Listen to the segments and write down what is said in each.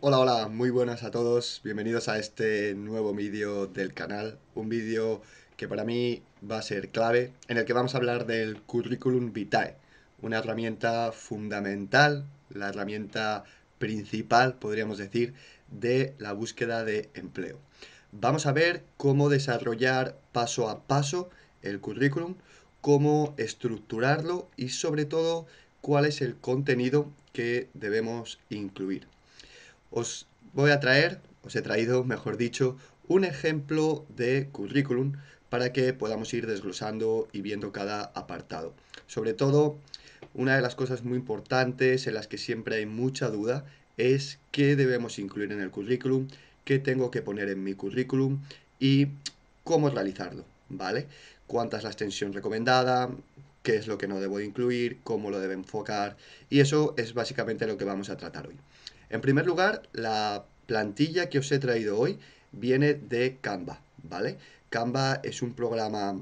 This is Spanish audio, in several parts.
Hola, hola, muy buenas a todos, bienvenidos a este nuevo vídeo del canal, un vídeo que para mí va a ser clave, en el que vamos a hablar del Curriculum Vitae, una herramienta fundamental, la herramienta principal, podríamos decir, de la búsqueda de empleo. Vamos a ver cómo desarrollar paso a paso el currículum, cómo estructurarlo y sobre todo cuál es el contenido que debemos incluir. Os voy a traer, os he traído, mejor dicho, un ejemplo de currículum para que podamos ir desglosando y viendo cada apartado. Sobre todo, una de las cosas muy importantes en las que siempre hay mucha duda es qué debemos incluir en el currículum, qué tengo que poner en mi currículum y cómo realizarlo, ¿vale? Cuánta es la extensión recomendada, qué es lo que no debo incluir, cómo lo debo enfocar y eso es básicamente lo que vamos a tratar hoy. En primer lugar, la plantilla que os he traído hoy viene de Canva, ¿vale? Canva es un programa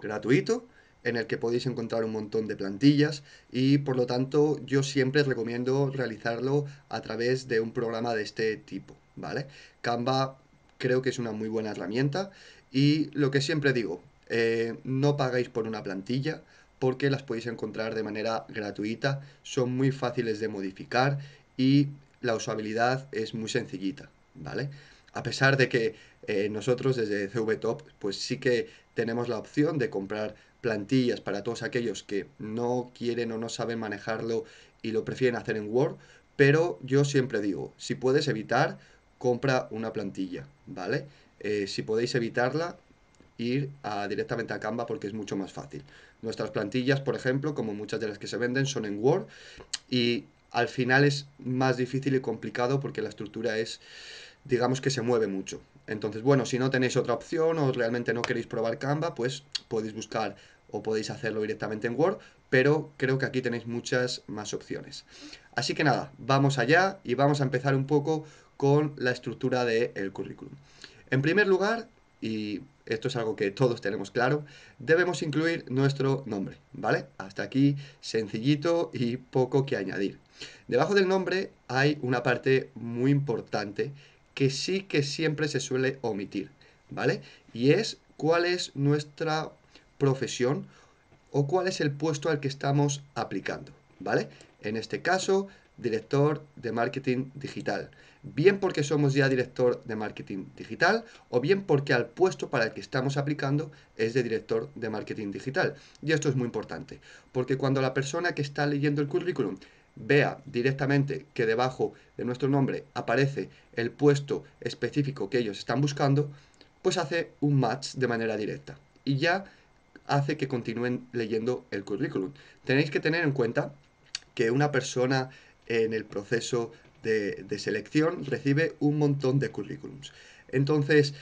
gratuito en el que podéis encontrar un montón de plantillas y por lo tanto yo siempre recomiendo realizarlo a través de un programa de este tipo, ¿vale? Canva creo que es una muy buena herramienta y lo que siempre digo, eh, no pagáis por una plantilla porque las podéis encontrar de manera gratuita, son muy fáciles de modificar y la usabilidad es muy sencillita, ¿vale? A pesar de que eh, nosotros desde CVTop pues sí que tenemos la opción de comprar plantillas para todos aquellos que no quieren o no saben manejarlo y lo prefieren hacer en Word, pero yo siempre digo, si puedes evitar, compra una plantilla, ¿vale? Eh, si podéis evitarla, ir directamente a Canva porque es mucho más fácil. Nuestras plantillas, por ejemplo, como muchas de las que se venden, son en Word y al final es más difícil y complicado porque la estructura es, digamos que se mueve mucho. Entonces, bueno, si no tenéis otra opción o realmente no queréis probar Canva, pues podéis buscar o podéis hacerlo directamente en Word, pero creo que aquí tenéis muchas más opciones. Así que nada, vamos allá y vamos a empezar un poco con la estructura del currículum. En primer lugar, y esto es algo que todos tenemos claro, debemos incluir nuestro nombre, ¿vale? Hasta aquí sencillito y poco que añadir. Debajo del nombre hay una parte muy importante que sí que siempre se suele omitir, ¿vale? Y es cuál es nuestra profesión o cuál es el puesto al que estamos aplicando, ¿vale? En este caso, director de marketing digital. Bien porque somos ya director de marketing digital o bien porque al puesto para el que estamos aplicando es de director de marketing digital. Y esto es muy importante, porque cuando la persona que está leyendo el currículum vea directamente que debajo de nuestro nombre aparece el puesto específico que ellos están buscando, pues hace un match de manera directa. Y ya hace que continúen leyendo el currículum. Tenéis que tener en cuenta que una persona en el proceso de, selección recibe un montón de currículums. Entonces,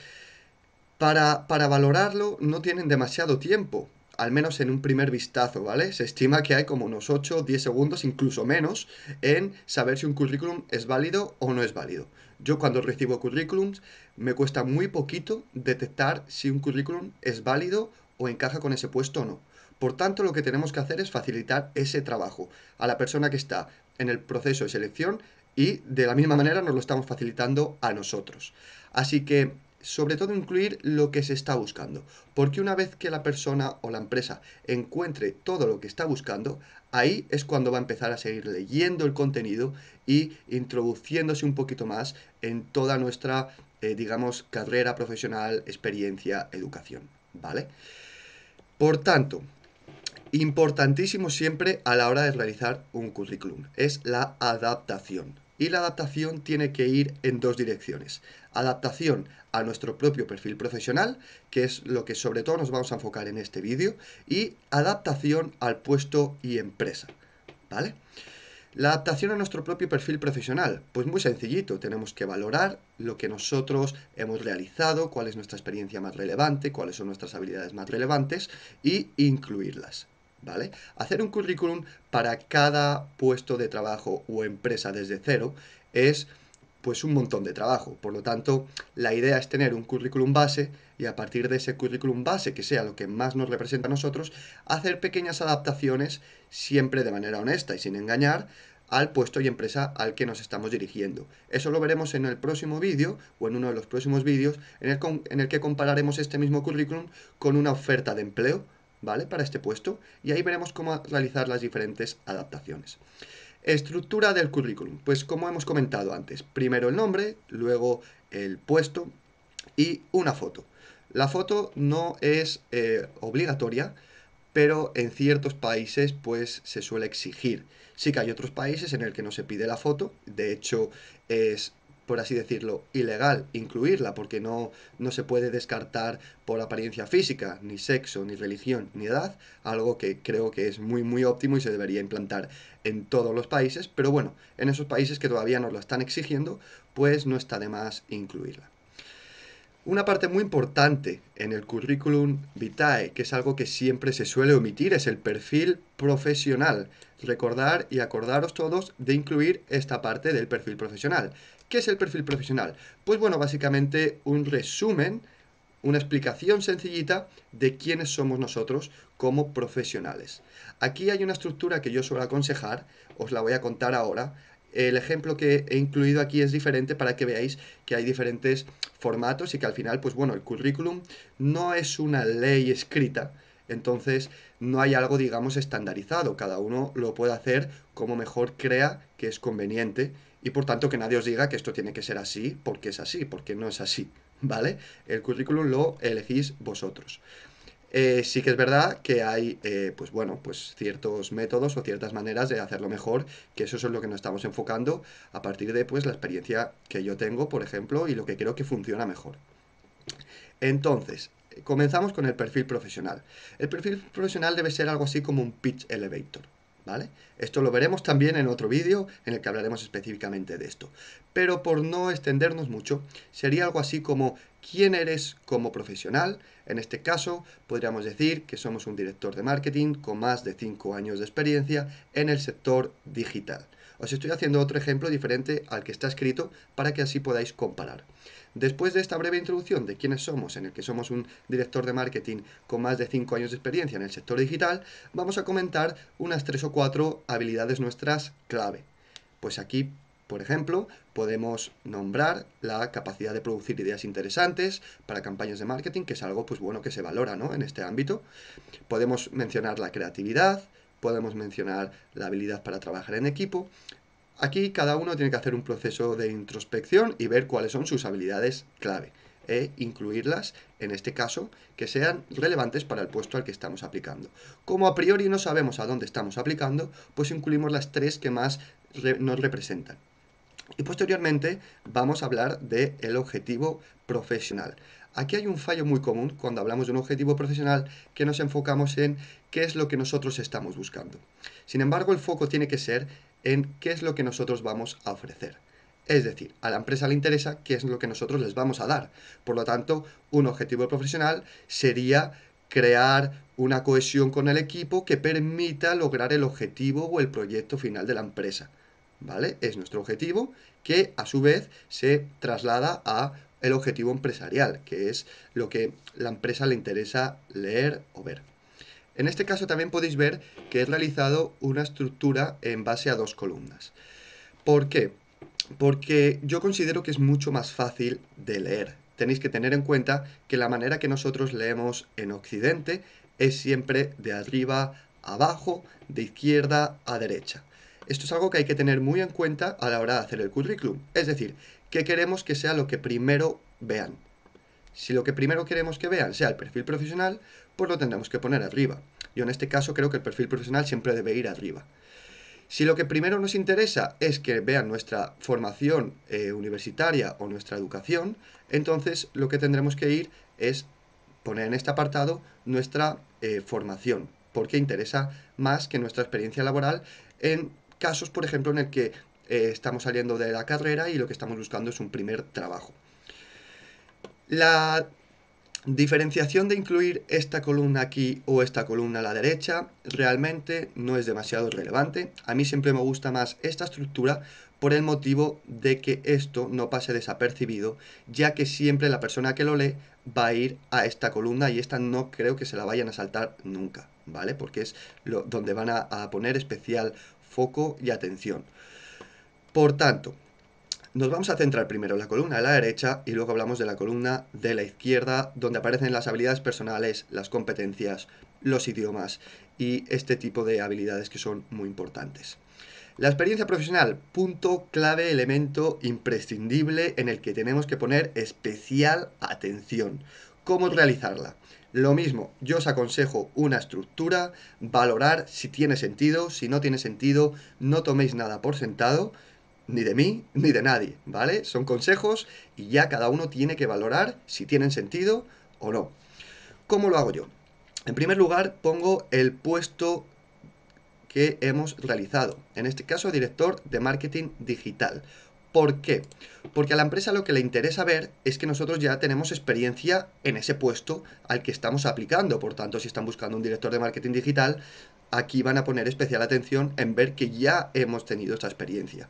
para, para valorarlo no tienen demasiado tiempo, al menos en un primer vistazo, ¿vale? Se estima que hay como unos 8 o 10 segundos, incluso menos, en saber si un currículum es válido o no es válido. Yo cuando recibo currículums me cuesta muy poquito detectar si un currículum es válido o encaja con ese puesto o no. Por tanto, lo que tenemos que hacer es facilitar ese trabajo a la persona que está en el proceso de selección y de la misma manera nos lo estamos facilitando a nosotros. Así que sobre todo incluir lo que se está buscando, porque una vez que la persona o la empresa encuentre todo lo que está buscando, ahí es cuando va a empezar a seguir leyendo el contenido y introduciéndose un poquito más en toda nuestra, eh, digamos, carrera profesional, experiencia, educación, ¿vale? Por tanto, importantísimo siempre a la hora de realizar un currículum, es la adaptación y la adaptación tiene que ir en dos direcciones. Adaptación a nuestro propio perfil profesional, que es lo que sobre todo nos vamos a enfocar en este vídeo, y adaptación al puesto y empresa. ¿Vale? La adaptación a nuestro propio perfil profesional, pues muy sencillito, tenemos que valorar lo que nosotros hemos realizado, cuál es nuestra experiencia más relevante, cuáles son nuestras habilidades más relevantes y incluirlas. ¿vale? Hacer un currículum para cada puesto de trabajo o empresa desde cero es pues un montón de trabajo. Por lo tanto, la idea es tener un currículum base y a partir de ese currículum base, que sea lo que más nos representa a nosotros, hacer pequeñas adaptaciones siempre de manera honesta y sin engañar al puesto y empresa al que nos estamos dirigiendo. Eso lo veremos en el próximo vídeo o en uno de los próximos vídeos en el, en el que compararemos este mismo currículum con una oferta de empleo ¿vale? Para este puesto y ahí veremos cómo realizar las diferentes adaptaciones. Estructura del currículum. Pues como hemos comentado antes, primero el nombre, luego el puesto y una foto. La foto no es eh, obligatoria, pero en ciertos países pues se suele exigir. Sí que hay otros países en el que no se pide la foto, de hecho es por así decirlo, ilegal incluirla porque no, no se puede descartar por apariencia física, ni sexo, ni religión, ni edad, algo que creo que es muy muy óptimo y se debería implantar en todos los países, pero bueno, en esos países que todavía nos lo están exigiendo, pues no está de más incluirla. Una parte muy importante en el currículum vitae, que es algo que siempre se suele omitir, es el perfil profesional. Recordar y acordaros todos de incluir esta parte del perfil profesional, ¿Qué es el perfil profesional? Pues bueno, básicamente un resumen, una explicación sencillita de quiénes somos nosotros como profesionales. Aquí hay una estructura que yo suelo aconsejar, os la voy a contar ahora. El ejemplo que he incluido aquí es diferente para que veáis que hay diferentes formatos y que al final, pues bueno, el currículum no es una ley escrita, entonces no hay algo, digamos, estandarizado. Cada uno lo puede hacer como mejor crea que es conveniente y por tanto que nadie os diga que esto tiene que ser así porque es así, porque no es así, ¿vale? El currículum lo elegís vosotros. Eh, sí que es verdad que hay, eh, pues bueno, pues ciertos métodos o ciertas maneras de hacerlo mejor, que eso es lo que nos estamos enfocando a partir de, pues, la experiencia que yo tengo, por ejemplo, y lo que creo que funciona mejor. Entonces, eh, comenzamos con el perfil profesional. El perfil profesional debe ser algo así como un pitch elevator, esto lo veremos también en otro vídeo en el que hablaremos específicamente de esto. Pero por no extendernos mucho, sería algo así como quién eres como profesional. En este caso, podríamos decir que somos un director de marketing con más de 5 años de experiencia en el sector digital. Os estoy haciendo otro ejemplo diferente al que está escrito para que así podáis comparar. Después de esta breve introducción de quiénes somos, en el que somos un director de marketing con más de 5 años de experiencia en el sector digital, vamos a comentar unas 3 o 4 habilidades nuestras clave. Pues aquí por ejemplo, podemos nombrar la capacidad de producir ideas interesantes para campañas de marketing, que es algo pues bueno que se valora en este ámbito. Podemos mencionar la creatividad, podemos mencionar la habilidad para trabajar en equipo, Aquí cada uno tiene que hacer un proceso de introspección y ver cuáles son sus habilidades clave e incluirlas, en este caso, que sean relevantes para el puesto al que estamos aplicando. Como a priori no sabemos a dónde estamos aplicando, pues incluimos las tres que más nos representan. Y posteriormente vamos a hablar del el objetivo profesional. Aquí hay un fallo muy común cuando hablamos de un objetivo profesional que nos enfocamos en qué es lo que nosotros estamos buscando. Sin embargo, el foco tiene que ser en qué es lo que nosotros vamos a ofrecer. Es decir, a la empresa le interesa qué es lo que nosotros les vamos a dar. Por lo tanto, un objetivo profesional sería crear una cohesión con el equipo que permita lograr el objetivo o el proyecto final de la empresa. ¿Vale? Es nuestro objetivo que a su vez se traslada a el objetivo empresarial, que es lo que la empresa le interesa leer o ver. En este caso también podéis ver que he realizado una estructura en base a dos columnas. ¿Por qué? Porque yo considero que es mucho más fácil de leer. Tenéis que tener en cuenta que la manera que nosotros leemos en Occidente es siempre de arriba a abajo, de izquierda a derecha. Esto es algo que hay que tener muy en cuenta a la hora de hacer el currículum. Es decir, que queremos que sea lo que primero vean. Si lo que primero queremos que vean sea el perfil profesional, pues lo tendremos que poner arriba. Yo en este caso creo que el perfil profesional siempre debe ir arriba. Si lo que primero nos interesa es que vean nuestra formación eh, universitaria o nuestra educación, entonces lo que tendremos que ir es poner en este apartado nuestra eh, formación, porque interesa más que nuestra experiencia laboral en casos, por ejemplo, en el que eh, estamos saliendo de la carrera y lo que estamos buscando es un primer trabajo. La Diferenciación de incluir esta columna aquí o esta columna a la derecha realmente no es demasiado relevante. A mí siempre me gusta más esta estructura por el motivo de que esto no pase desapercibido, ya que siempre la persona que lo lee va a ir a esta columna y esta no creo que se la vayan a saltar nunca, ¿vale? Porque es lo, donde van a poner especial foco y atención. Por tanto, nos vamos a centrar primero en la columna de la derecha y luego hablamos de la columna de la izquierda, donde aparecen las habilidades personales, las competencias, los idiomas y este tipo de habilidades que son muy importantes. La experiencia profesional, punto clave, elemento imprescindible en el que tenemos que poner especial atención. ¿Cómo realizarla? Lo mismo, yo os aconsejo una estructura, valorar si tiene sentido, si no tiene sentido, no toméis nada por sentado ni de mí, ni de nadie, ¿vale? Son consejos y ya cada uno tiene que valorar si tienen sentido o no. ¿Cómo lo hago yo? En primer lugar, pongo el puesto que hemos realizado, en este caso director de marketing digital. ¿Por qué? Porque a la empresa lo que le interesa ver es que nosotros ya tenemos experiencia en ese puesto al que estamos aplicando. Por tanto, si están buscando un director de marketing digital, aquí van a poner especial atención en ver que ya hemos tenido esta experiencia.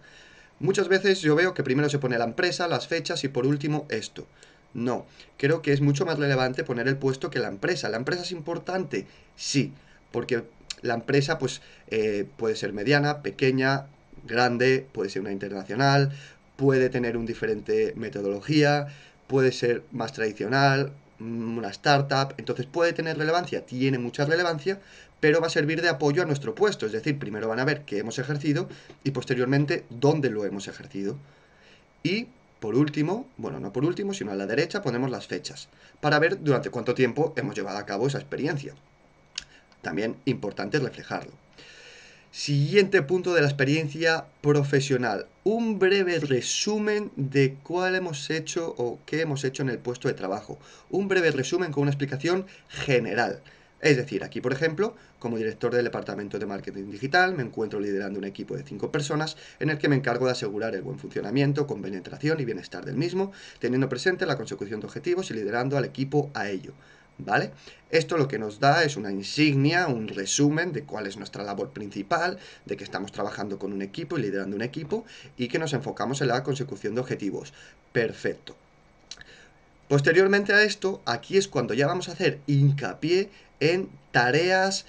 Muchas veces yo veo que primero se pone la empresa, las fechas y por último esto. No, creo que es mucho más relevante poner el puesto que la empresa. ¿La empresa es importante? Sí, porque la empresa pues eh, puede ser mediana, pequeña, grande, puede ser una internacional, puede tener un diferente metodología, puede ser más tradicional, mm, una startup, entonces puede tener relevancia, tiene mucha relevancia, pero va a servir de apoyo a nuestro puesto, es decir, primero van a ver qué hemos ejercido y posteriormente dónde lo hemos ejercido. Y por último, bueno, no por último, sino a la derecha ponemos las fechas, para ver durante cuánto tiempo hemos llevado a cabo esa experiencia. También importante reflejarlo. Siguiente punto de la experiencia profesional. Un breve resumen de cuál hemos hecho o qué hemos hecho en el puesto de trabajo. Un breve resumen con una explicación general. Es decir, aquí por ejemplo, como director del departamento de marketing digital, me encuentro liderando un equipo de cinco personas en el que me encargo de asegurar el buen funcionamiento, con penetración y bienestar del mismo, teniendo presente la consecución de objetivos y liderando al equipo a ello. ¿Vale? Esto lo que nos da es una insignia, un resumen de cuál es nuestra labor principal, de que estamos trabajando con un equipo y liderando un equipo y que nos enfocamos en la consecución de objetivos. Perfecto. Posteriormente a esto, aquí es cuando ya vamos a hacer hincapié en tareas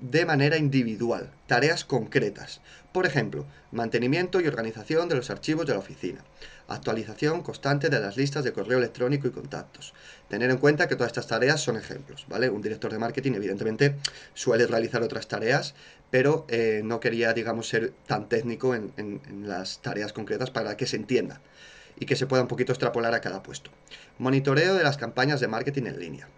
de manera individual, tareas concretas. Por ejemplo, mantenimiento y organización de los archivos de la oficina, actualización constante de las listas de correo electrónico y contactos. Tener en cuenta que todas estas tareas son ejemplos, ¿vale? Un director de marketing evidentemente suele realizar otras tareas, pero eh, no quería, digamos, ser tan técnico en las tareas concretas para que se entienda y que se pueda un poquito extrapolar a cada puesto. Monitoreo de las campañas de marketing en línea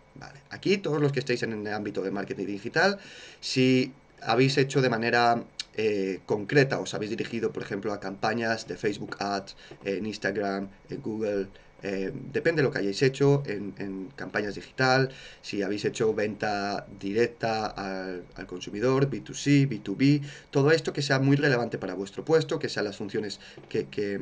aquí todos los que estéis en el ámbito de marketing digital, si habéis hecho de manera eh, concreta, os habéis dirigido, por ejemplo, a campañas de Facebook Ads, en Instagram, en Google, eh, depende de lo que hayáis hecho en, campañas digital, si habéis hecho venta directa al, consumidor, B2C, B2B, todo esto que sea muy relevante para vuestro puesto, que sean las funciones que, que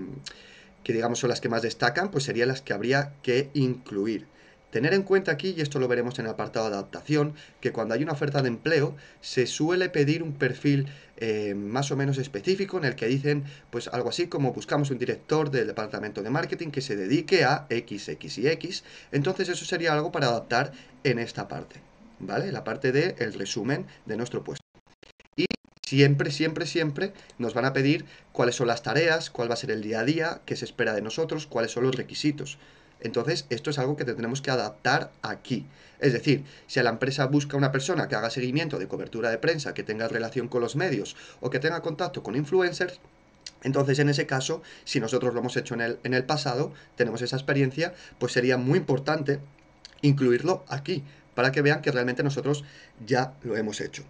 digamos son las que más destacan, pues serían las que habría que incluir. Tener en cuenta aquí, y esto lo veremos en el apartado de adaptación, que cuando hay una oferta de empleo se suele pedir un perfil eh, más o menos específico en el que dicen pues algo así como buscamos un director del departamento de marketing que se dedique a X, y X. Entonces eso sería algo para adaptar en esta parte, ¿vale? La parte del el resumen de nuestro puesto Y siempre, siempre, siempre nos van a pedir cuáles son las tareas, cuál va a ser el día a día, qué se espera de nosotros, cuáles son los requisitos. Entonces, esto es algo que tenemos que adaptar aquí. Es decir, si a la empresa busca una persona que haga seguimiento de cobertura de prensa, que tenga relación con los medios o que tenga contacto con influencers, entonces, en ese caso, si nosotros lo hemos hecho en el, en el pasado, tenemos esa experiencia, pues sería muy importante incluirlo aquí, para que vean que realmente nosotros ya lo hemos hecho.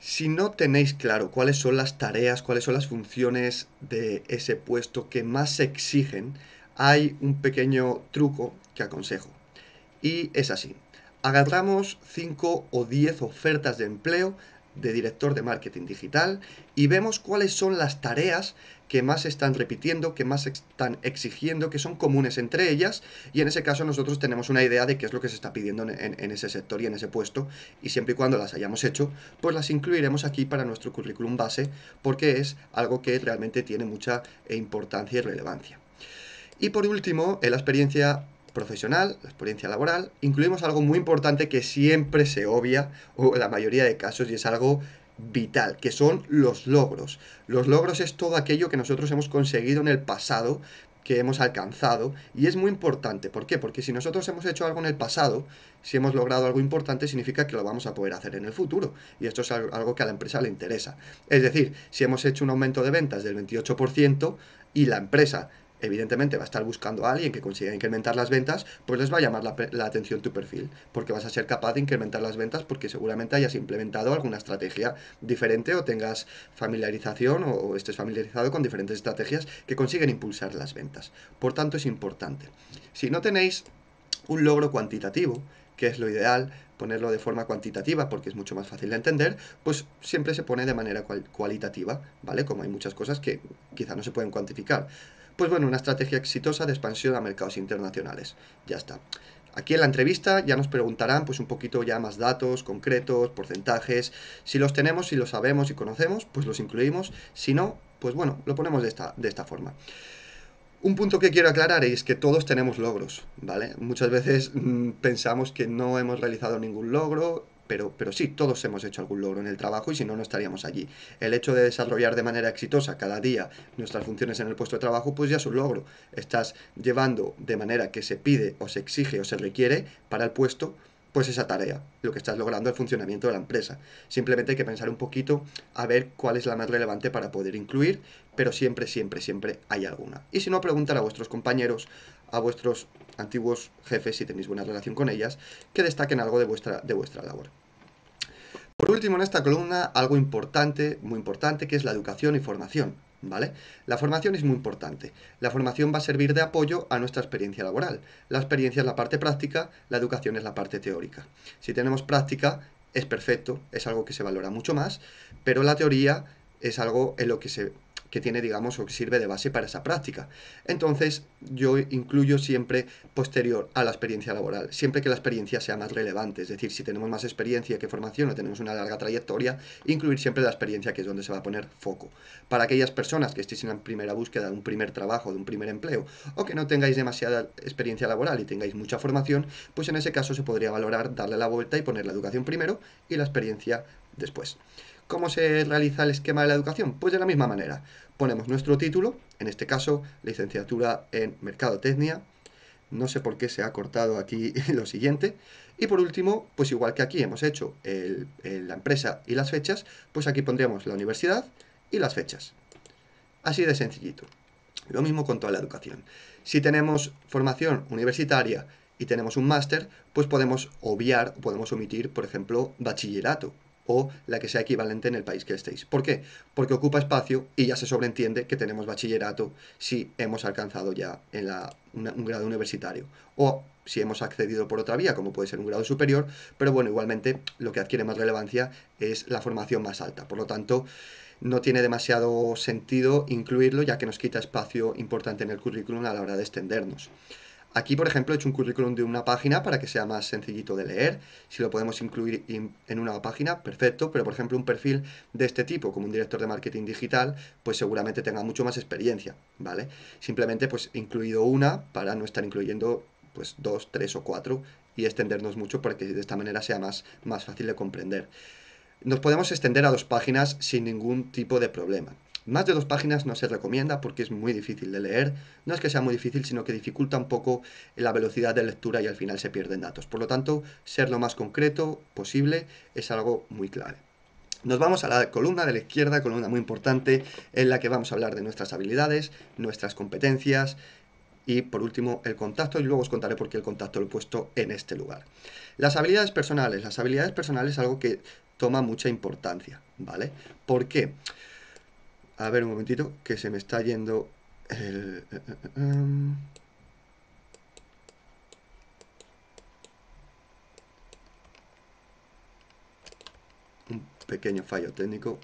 Si no tenéis claro cuáles son las tareas, cuáles son las funciones de ese puesto que más se exigen, hay un pequeño truco que aconsejo. Y es así. Agarramos 5 o 10 ofertas de empleo de director de marketing digital y vemos cuáles son las tareas que más están repitiendo, que más están exigiendo, que son comunes entre ellas y en ese caso nosotros tenemos una idea de qué es lo que se está pidiendo en, en ese sector y en ese puesto y siempre y cuando las hayamos hecho, pues las incluiremos aquí para nuestro currículum base porque es algo que realmente tiene mucha importancia y relevancia. Y por último, en la experiencia profesional, la experiencia laboral, incluimos algo muy importante que siempre se obvia, o en la mayoría de casos, y es algo vital, que son los logros. Los logros es todo aquello que nosotros hemos conseguido en el pasado, que hemos alcanzado, y es muy importante. ¿Por qué? Porque si nosotros hemos hecho algo en el pasado, si hemos logrado algo importante, significa que lo vamos a poder hacer en el futuro, y esto es algo que a la empresa le interesa. Es decir, si hemos hecho un aumento de ventas del 28% y la empresa evidentemente va a estar buscando a alguien que consiga incrementar las ventas, pues les va a llamar la, atención tu perfil, porque vas a ser capaz de incrementar las ventas porque seguramente hayas implementado alguna estrategia diferente o tengas familiarización o, estés familiarizado con diferentes estrategias que consiguen impulsar las ventas. Por tanto, es importante. Si no tenéis un logro cuantitativo, que es lo ideal, ponerlo de forma cuantitativa porque es mucho más fácil de entender, pues siempre se pone de manera cualitativa, ¿vale? Como hay muchas cosas que quizá no se pueden cuantificar. Pues bueno, una estrategia exitosa de expansión a mercados internacionales. Ya está. Aquí en la entrevista ya nos preguntarán pues un poquito ya más datos concretos, porcentajes. Si los tenemos, si los sabemos y conocemos, pues los incluimos. Si no, pues bueno, lo ponemos de esta, de esta forma. Un punto que quiero aclarar es que todos tenemos logros, ¿vale? Muchas veces mm, pensamos que no hemos realizado ningún logro pero, pero sí, todos hemos hecho algún logro en el trabajo y si no, no estaríamos allí. El hecho de desarrollar de manera exitosa cada día nuestras funciones en el puesto de trabajo, pues ya es un logro. Estás llevando de manera que se pide o se exige o se requiere para el puesto pues esa tarea, lo que estás logrando el funcionamiento de la empresa. Simplemente hay que pensar un poquito a ver cuál es la más relevante para poder incluir, pero siempre, siempre, siempre hay alguna. Y si no, preguntar a vuestros compañeros, a vuestros antiguos jefes, si tenéis buena relación con ellas, que destaquen algo de vuestra, de vuestra labor. Por último, en esta columna, algo importante, muy importante, que es la educación y formación. ¿Vale? La formación es muy importante. La formación va a servir de apoyo a nuestra experiencia laboral. La experiencia es la parte práctica, la educación es la parte teórica. Si tenemos práctica, es perfecto, es algo que se valora mucho más, pero la teoría es algo en lo que se que tiene, digamos, o que sirve de base para esa práctica. Entonces, yo incluyo siempre posterior a la experiencia laboral, siempre que la experiencia sea más relevante, es decir, si tenemos más experiencia que formación o tenemos una larga trayectoria, incluir siempre la experiencia que es donde se va a poner foco. Para aquellas personas que estéis en la primera búsqueda de un primer trabajo, de un primer empleo, o que no tengáis demasiada experiencia laboral y tengáis mucha formación, pues en ese caso se podría valorar darle la vuelta y poner la educación primero y la experiencia después. ¿Cómo se realiza el esquema de la educación? Pues de la misma manera. Ponemos nuestro título, en este caso, licenciatura en Mercadotecnia. No sé por qué se ha cortado aquí lo siguiente. Y por último, pues igual que aquí hemos hecho la empresa y las fechas, pues aquí pondremos la universidad y las fechas. Así de sencillito. Lo mismo con toda la educación. Si tenemos formación universitaria y tenemos un máster, pues podemos obviar, podemos omitir, por ejemplo, bachillerato, o la que sea equivalente en el país que estéis. ¿Por qué? Porque ocupa espacio y ya se sobreentiende que tenemos bachillerato si hemos alcanzado ya en un grado universitario o si hemos accedido por otra vía, como puede ser un grado superior, pero bueno, igualmente lo que adquiere más relevancia es la formación más alta. Por lo tanto, no tiene demasiado sentido incluirlo ya que nos quita espacio importante en el currículum a la hora de extendernos. Aquí, por ejemplo, he hecho un currículum de una página para que sea más sencillito de leer. Si lo podemos incluir en una página, perfecto. Pero, por ejemplo, un perfil de este tipo, como un director de marketing digital, pues seguramente tenga mucho más experiencia, ¿vale? Simplemente, pues, incluido una para no estar incluyendo, pues, dos, tres o cuatro y extendernos mucho para que de esta manera sea más, más fácil de comprender. Nos podemos extender a dos páginas sin ningún tipo de problema. Más de dos páginas no se recomienda porque es muy difícil de leer. No es que sea muy difícil, sino que dificulta un poco la velocidad de lectura y al final se pierden datos. Por lo tanto, ser lo más concreto posible es algo muy clave. Nos vamos a la columna de la izquierda, columna muy importante, en la que vamos a hablar de nuestras habilidades, nuestras competencias, y por último el contacto y luego os contaré por qué el contacto lo he puesto en este lugar. Las habilidades personales. Las habilidades personales es algo que toma mucha importancia, ¿vale? ¿Por qué? A ver un momentito, que se me está yendo el... Eh, eh, eh, un pequeño fallo técnico.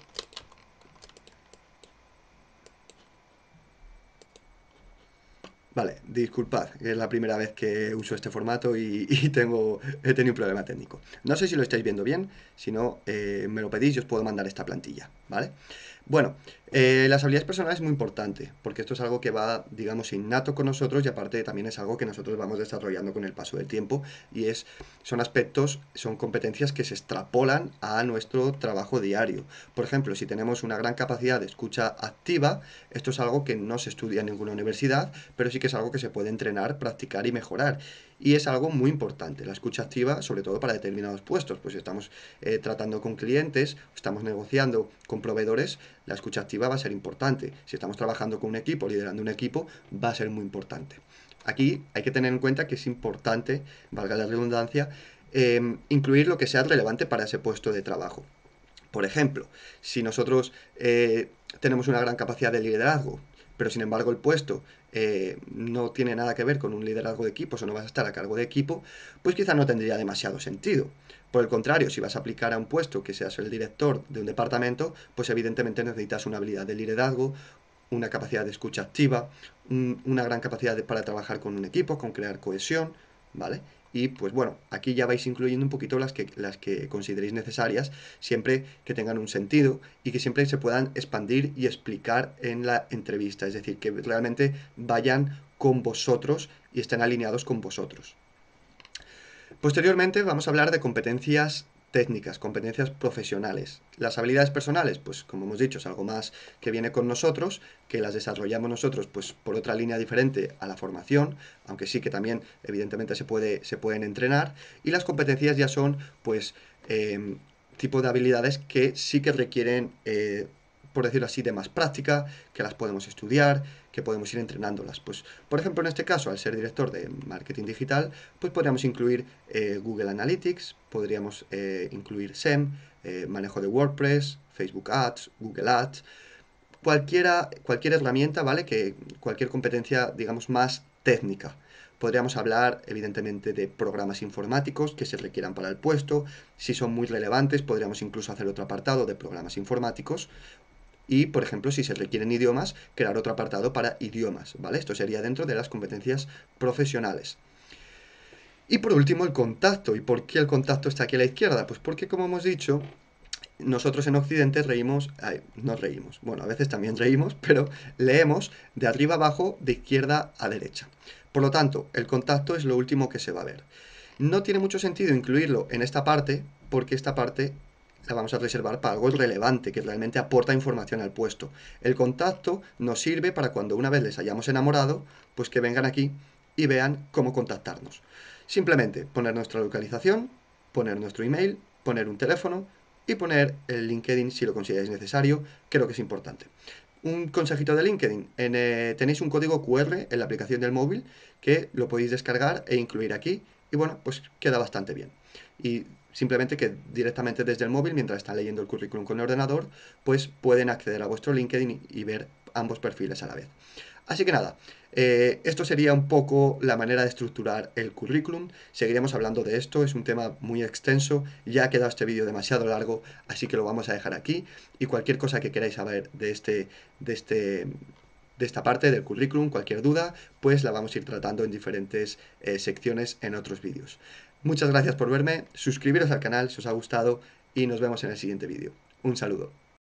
Vale, disculpad, es la primera vez que uso este formato y, tengo, he tenido un problema técnico. No sé si lo estáis viendo bien, si no, me lo pedís y os puedo mandar esta plantilla, ¿vale? Bueno, eh, las habilidades personales es muy importante, porque esto es algo que va, digamos, innato con nosotros y aparte también es algo que nosotros vamos desarrollando con el paso del tiempo y es, son aspectos, son competencias que se extrapolan a nuestro trabajo diario. Por ejemplo, si tenemos una gran capacidad de escucha activa, esto es algo que no se estudia en ninguna universidad, pero sí que es algo que se puede entrenar, practicar y mejorar. Y es algo muy importante, la escucha activa, sobre todo para determinados puestos, pues si estamos eh, tratando con clientes, estamos negociando con proveedores, la escucha activa va a ser importante. Si estamos trabajando con un equipo, liderando un equipo, va a ser muy importante. Aquí hay que tener en cuenta que es importante, valga la redundancia, em, incluir lo que sea relevante para ese puesto de trabajo. Por ejemplo, si nosotros eh, tenemos una gran capacidad de liderazgo, pero sin embargo el puesto eh, no tiene nada que ver con un liderazgo de equipos o no vas a estar a cargo de equipo, pues quizá no tendría demasiado sentido. Por el contrario, si vas a aplicar a un puesto que seas el director de un departamento, pues evidentemente necesitas una habilidad de liderazgo, una capacidad de escucha activa, mm, una gran capacidad para trabajar con un equipo, con crear cohesión, ¿vale? y pues bueno, aquí ya vais incluyendo un poquito las que, las que consideréis necesarias, siempre que tengan un sentido y que siempre se puedan expandir y explicar en la entrevista, es decir, que realmente vayan con vosotros y estén alineados con vosotros. Posteriormente vamos a hablar de competencias técnicas, competencias profesionales. Las habilidades personales, pues como hemos dicho, es algo más que viene con nosotros, que las desarrollamos nosotros pues por otra línea diferente a la formación, aunque sí que también evidentemente se, puede, se pueden entrenar. Y las competencias ya son pues em, tipo de habilidades que sí que requieren, eh, por decirlo así, de más práctica, que las podemos estudiar, que podemos ir entrenándolas. Pues, por ejemplo, en este caso, al ser director de marketing digital, pues podríamos incluir eh, Google Analytics, podríamos eh, incluir SEM, eh, manejo de WordPress, Facebook Ads, Google Ads, cualquiera, cualquier herramienta, ¿vale? Que cualquier competencia, digamos, más técnica. Podríamos hablar, evidentemente, de programas informáticos que se requieran para el puesto. Si son muy relevantes, podríamos incluso hacer otro apartado de programas informáticos y, por ejemplo, si se requieren idiomas, crear otro apartado para idiomas, ¿vale? Esto sería dentro de las competencias profesionales. Y por último, el contacto. ¿Y por qué el contacto está aquí a la izquierda? Pues porque, como hemos dicho, nosotros en Occidente reímos, ay, reímos, bueno, a veces también reímos, pero leemos de arriba abajo, de izquierda a derecha. Por lo tanto, el contacto es lo último que se va a ver. No tiene mucho sentido incluirlo en esta parte, porque esta parte la vamos a reservar para algo relevante, que realmente aporta información al puesto. El contacto nos sirve para cuando una vez les hayamos enamorado, pues que vengan aquí y vean cómo contactarnos. Simplemente poner nuestra localización, poner nuestro email, poner un teléfono y poner el LinkedIn si lo consideráis necesario, creo que es importante. Un consejito de LinkedIn, eh, tenéis un código QR en la aplicación del móvil que lo podéis descargar e incluir aquí y bueno, pues queda bastante bien. Y Simplemente que directamente desde el móvil, mientras están leyendo el currículum con el ordenador, pues pueden acceder a vuestro LinkedIn y ver ambos perfiles a la vez. Así que nada, eh, esto sería un poco la manera de estructurar el currículum. Seguiremos hablando de esto, es un tema muy extenso. Ya ha quedado este vídeo demasiado largo, así que lo vamos a dejar aquí. Y cualquier cosa que queráis saber de este, este de esta parte del currículum, cualquier duda, pues la vamos a ir tratando en diferentes eh, secciones en otros vídeos. Muchas gracias por verme, suscribiros al canal si os ha gustado y nos vemos en el siguiente vídeo. Un saludo.